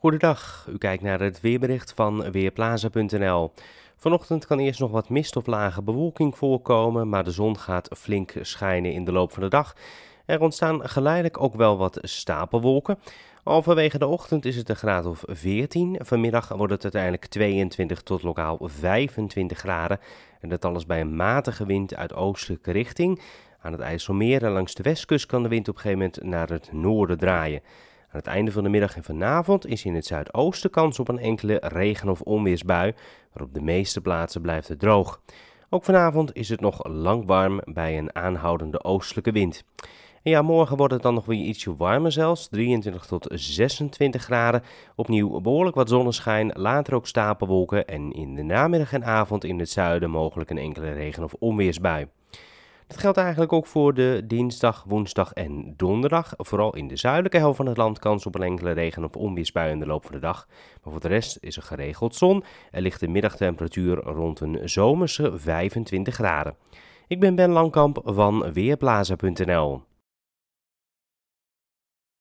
Goedendag, u kijkt naar het weerbericht van Weerplaza.nl. Vanochtend kan eerst nog wat mist of lage bewolking voorkomen, maar de zon gaat flink schijnen in de loop van de dag. Er ontstaan geleidelijk ook wel wat stapelwolken. Halverwege de ochtend is het een graad of 14. Vanmiddag wordt het uiteindelijk 22 tot lokaal 25 graden. En dat alles bij een matige wind uit oostelijke richting. Aan het IJsselmeer en langs de westkust kan de wind op een gegeven moment naar het noorden draaien. Aan het einde van de middag en vanavond is in het zuidoosten kans op een enkele regen- of onweersbui, maar op de meeste plaatsen blijft het droog. Ook vanavond is het nog lang warm bij een aanhoudende oostelijke wind. En ja, morgen wordt het dan nog weer ietsje warmer zelfs, 23 tot 26 graden. Opnieuw behoorlijk wat zonneschijn, later ook stapelwolken en in de namiddag en avond in het zuiden mogelijk een enkele regen- of onweersbui. Dat geldt eigenlijk ook voor de dinsdag, woensdag en donderdag. Vooral in de zuidelijke helft van het land kans op een enkele regen- of onweersbui in de loop van de dag. Maar voor de rest is er geregeld zon en ligt de middagtemperatuur rond een zomerse 25 graden. Ik ben Ben Langkamp van Weerplaza.nl.